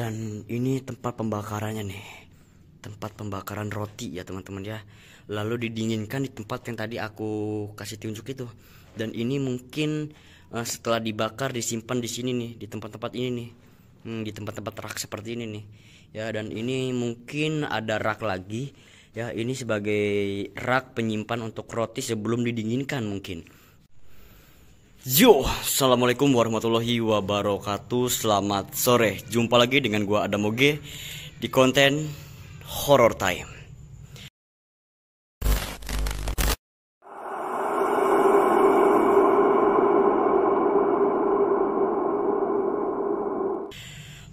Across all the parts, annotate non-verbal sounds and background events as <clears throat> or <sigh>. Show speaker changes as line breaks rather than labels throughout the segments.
dan ini tempat pembakarannya nih tempat pembakaran roti ya teman-teman ya lalu didinginkan di tempat yang tadi aku kasih tunjuk itu dan ini mungkin uh, setelah dibakar disimpan di sini nih di tempat-tempat ini nih hmm, di tempat-tempat rak seperti ini nih ya dan ini mungkin ada rak lagi ya ini sebagai rak penyimpan untuk roti sebelum didinginkan mungkin Yo, assalamualaikum warahmatullahi wabarakatuh. Selamat sore. Jumpa lagi dengan gua Adam Oge di konten Horror Time.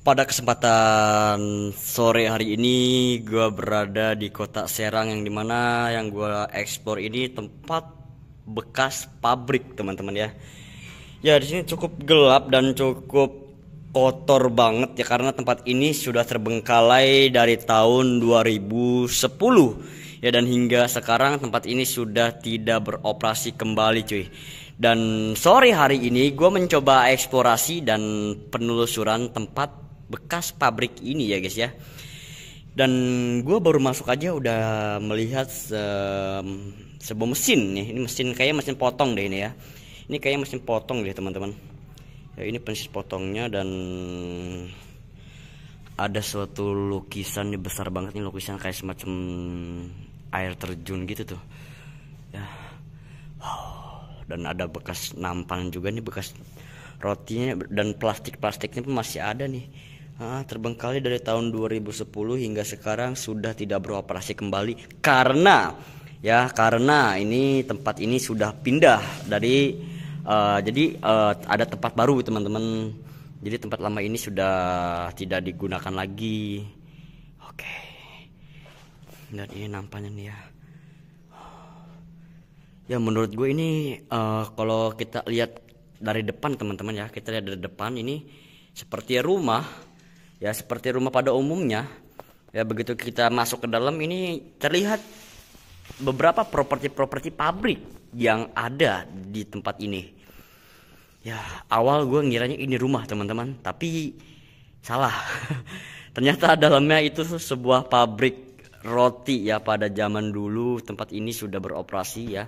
Pada kesempatan sore hari ini gue berada di kota Serang yang dimana yang gue explore ini tempat bekas pabrik teman-teman ya ya di sini cukup gelap dan cukup kotor banget ya karena tempat ini sudah terbengkalai dari tahun 2010 ya dan hingga sekarang tempat ini sudah tidak beroperasi kembali cuy dan sore hari ini gue mencoba eksplorasi dan penelusuran tempat bekas pabrik ini ya guys ya dan gue baru masuk aja udah melihat se sebuah mesin nih ini mesin kayak mesin potong deh ini ya ini kayak mesin potong deh teman-teman ya, ini mesin potongnya dan ada suatu lukisan nih besar banget nih lukisan kayak semacam air terjun gitu tuh ya dan ada bekas nampan juga nih bekas rotinya dan plastik plastiknya pun masih ada nih Ah, terbengkalai dari tahun 2010 hingga sekarang sudah tidak beroperasi kembali karena ya karena ini tempat ini sudah pindah dari uh, jadi uh, ada tempat baru teman-teman. Jadi tempat lama ini sudah tidak digunakan lagi. Oke. Okay. Dan ini nampaknya nih ya. Ya menurut gue ini uh, kalau kita lihat dari depan teman-teman ya, kita lihat dari depan ini seperti rumah ya seperti rumah pada umumnya ya begitu kita masuk ke dalam ini terlihat beberapa properti-properti pabrik yang ada di tempat ini ya awal gue ngiranya ini rumah teman-teman tapi salah <laughs> ternyata dalamnya itu sebuah pabrik roti ya pada zaman dulu tempat ini sudah beroperasi ya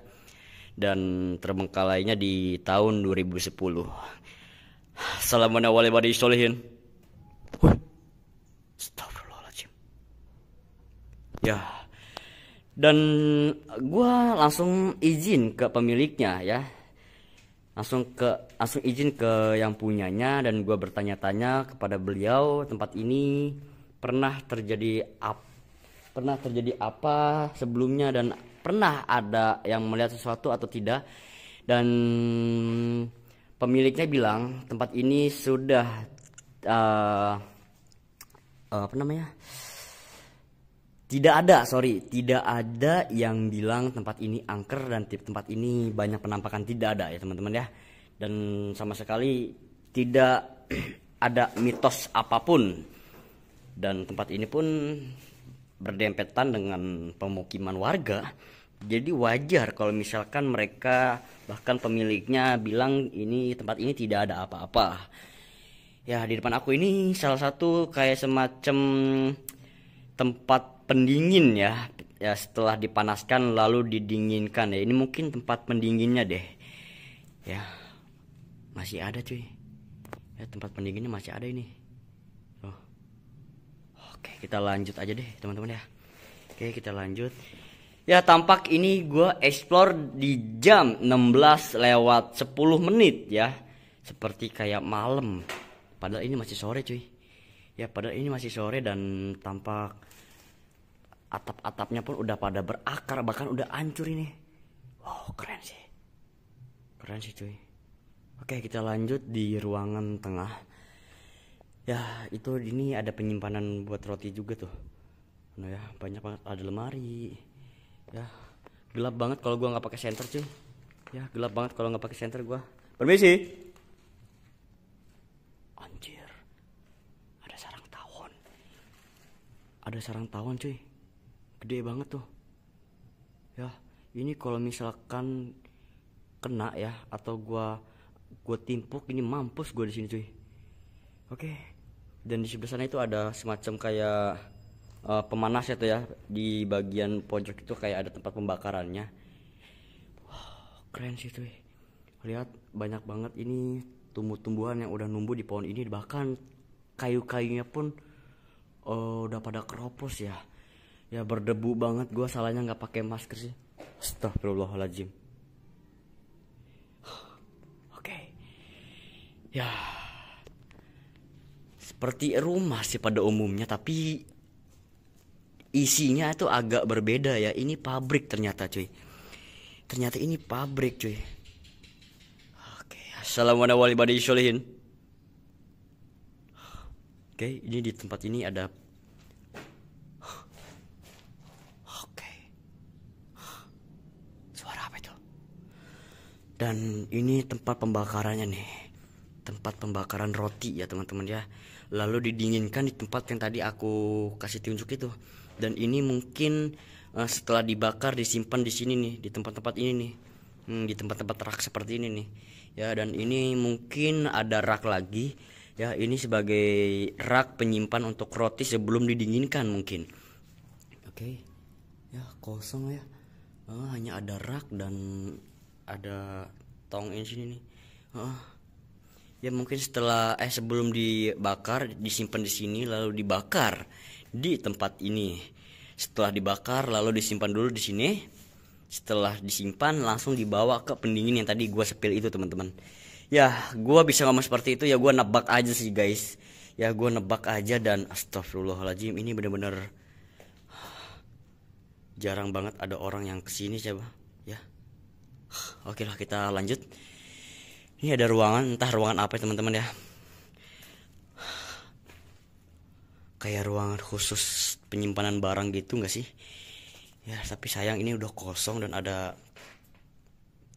dan terbengkalainya di tahun 2010 Assalamualaikum warahmatullahi wabarakatuh Wah, astagfirullahaladzim. Ya, dan gue langsung izin ke pemiliknya ya langsung ke langsung izin ke yang punyanya dan gue bertanya-tanya kepada beliau tempat ini pernah terjadi apa pernah terjadi apa sebelumnya dan pernah ada yang melihat sesuatu atau tidak dan pemiliknya bilang tempat ini sudah uh, apa namanya tidak ada sorry tidak ada yang bilang tempat ini angker dan tempat ini banyak penampakan tidak ada ya teman-teman ya dan sama sekali tidak <clears throat> ada mitos apapun dan tempat ini pun berdempetan dengan pemukiman warga jadi wajar kalau misalkan mereka bahkan pemiliknya bilang ini tempat ini tidak ada apa-apa ya di depan aku ini salah satu kayak semacam tempat pendingin ya ya setelah dipanaskan lalu didinginkan ya ini mungkin tempat pendinginnya deh ya masih ada cuy ya tempat pendinginnya masih ada ini oh. oke kita lanjut aja deh teman-teman ya oke kita lanjut ya tampak ini gue explore di jam 16 lewat 10 menit ya seperti kayak malam padahal ini masih sore cuy ya padahal ini masih sore dan tampak atap-atapnya pun udah pada berakar bahkan udah hancur ini wow keren sih keren sih cuy oke kita lanjut di ruangan tengah ya itu ini ada penyimpanan buat roti juga tuh nah ya banyak banget ada lemari ya gelap banget kalau gua nggak pakai senter cuy ya gelap banget kalau nggak pakai senter gua permisi ada sarang tawon cuy gede banget tuh ya ini kalau misalkan kena ya atau gua gua timpuk ini mampus gua di sini cuy oke dan di sebelah sana itu ada semacam kayak uh, pemanas ya tuh ya di bagian pojok itu kayak ada tempat pembakarannya wow keren sih cuy lihat banyak banget ini tumbuh-tumbuhan yang udah numbuh di pohon ini bahkan kayu-kayunya pun oh, udah pada keropos ya ya berdebu banget gue salahnya nggak pakai masker sih Astagfirullahaladzim <sighs> oke okay. ya seperti rumah sih pada umumnya tapi isinya itu agak berbeda ya ini pabrik ternyata cuy ternyata ini pabrik cuy oke okay. assalamualaikum warahmatullahi wabarakatuh Oke, okay, ini di tempat ini ada Oke. Suara apa itu? Dan ini tempat pembakarannya nih. Tempat pembakaran roti ya, teman-teman ya. Lalu didinginkan di tempat yang tadi aku kasih tunjuk itu. Dan ini mungkin uh, setelah dibakar disimpan di sini nih, di tempat-tempat ini nih. Hmm, di tempat-tempat rak seperti ini nih. Ya, dan ini mungkin ada rak lagi ya ini sebagai rak penyimpan untuk roti sebelum didinginkan mungkin oke okay. ya kosong ya uh, hanya ada rak dan ada tong ini sini nih uh, ya mungkin setelah eh sebelum dibakar disimpan di sini lalu dibakar di tempat ini setelah dibakar lalu disimpan dulu di sini setelah disimpan langsung dibawa ke pendingin yang tadi gua sepil itu teman-teman ya gue bisa ngomong seperti itu ya gue nebak aja sih guys ya gue nebak aja dan astagfirullahaladzim ini bener-bener jarang banget ada orang yang kesini coba ya oke lah kita lanjut ini ada ruangan entah ruangan apa ya teman-teman ya kayak ruangan khusus penyimpanan barang gitu nggak sih ya tapi sayang ini udah kosong dan ada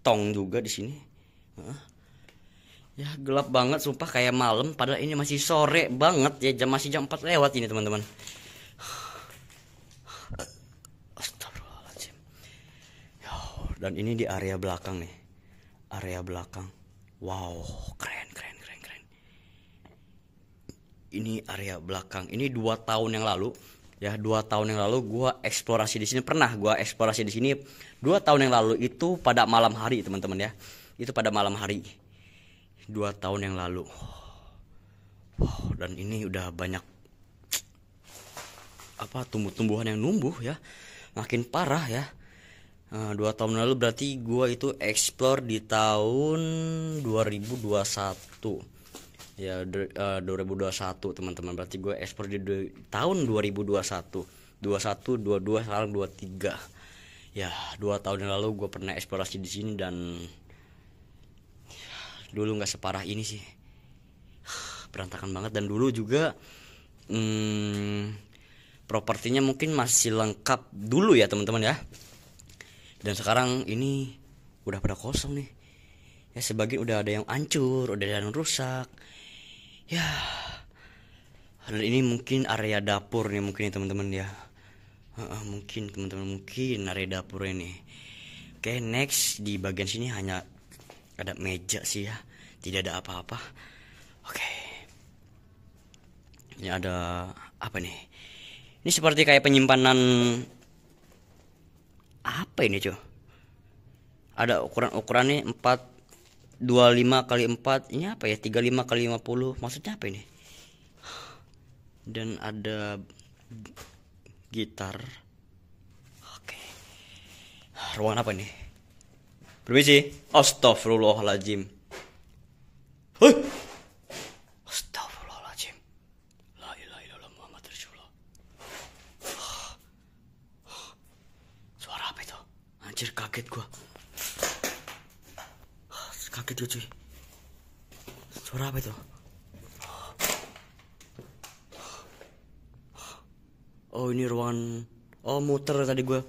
tong juga di sini Ya gelap banget sumpah kayak malam padahal ini masih sore banget ya jam masih jam 4 lewat ini teman-teman. Astagfirullahaladzim. Ya, dan ini di area belakang nih. Area belakang. Wow, keren keren keren keren. Ini area belakang. Ini dua tahun yang lalu ya dua tahun yang lalu gue eksplorasi di sini pernah gue eksplorasi di sini dua tahun yang lalu itu pada malam hari teman-teman ya itu pada malam hari dua tahun yang lalu oh, dan ini udah banyak apa tumbuh-tumbuhan yang numbuh ya makin parah ya eh, dua tahun lalu berarti gue itu explore di tahun 2021 ya eh, uh, 2021 teman-teman berarti gue ekspor di tahun 2021 21 22 sekarang 23 ya dua tahun yang lalu gue pernah eksplorasi di sini dan dulu nggak separah ini sih berantakan banget dan dulu juga hmm, propertinya mungkin masih lengkap dulu ya teman-teman ya dan sekarang ini udah pada kosong nih ya sebagian udah ada yang hancur udah ada yang rusak ya dan ini mungkin area dapur nih mungkin ya, teman-teman ya mungkin teman-teman mungkin area dapur ini oke next di bagian sini hanya ada meja sih ya tidak ada apa-apa oke okay. ini ada apa nih ini seperti kayak penyimpanan apa ini cuy ada ukuran-ukurannya ukuran dua lima kali 4 ini apa ya tiga lima kali lima puluh maksudnya apa ini dan ada gitar oke okay. ruangan apa nih Permisi. Astagfirullahaladzim. Hei. Astagfirullahaladzim. La ilaha illallah Muhammad Rasulullah. Suara apa itu? Anjir kaget gua. Kaget gua cuy. Suara apa itu? Oh ini ruangan Oh muter tadi gue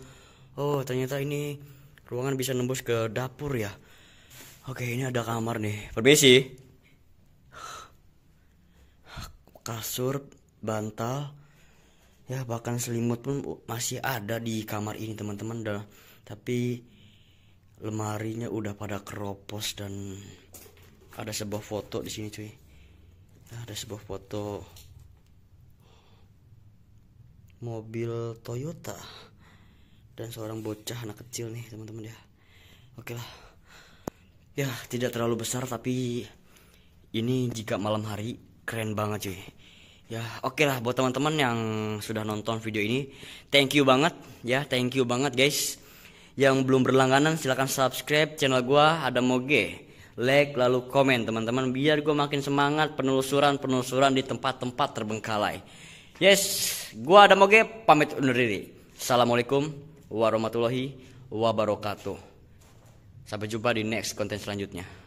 Oh ternyata ini ruangan bisa nembus ke dapur ya oke ini ada kamar nih permisi kasur bantal ya bahkan selimut pun masih ada di kamar ini teman-teman dah tapi lemarinya udah pada keropos dan ada sebuah foto di sini cuy ya, ada sebuah foto mobil Toyota dan seorang bocah anak kecil nih teman-teman ya oke lah ya tidak terlalu besar tapi ini jika malam hari keren banget cuy ya oke lah buat teman-teman yang sudah nonton video ini thank you banget ya thank you banget guys yang belum berlangganan silahkan subscribe channel gua ada moge like lalu komen teman-teman biar gua makin semangat penelusuran penelusuran di tempat-tempat terbengkalai yes gua ada moge pamit undur diri assalamualaikum warahmatullahi wabarakatuh. Sampai jumpa di next konten selanjutnya.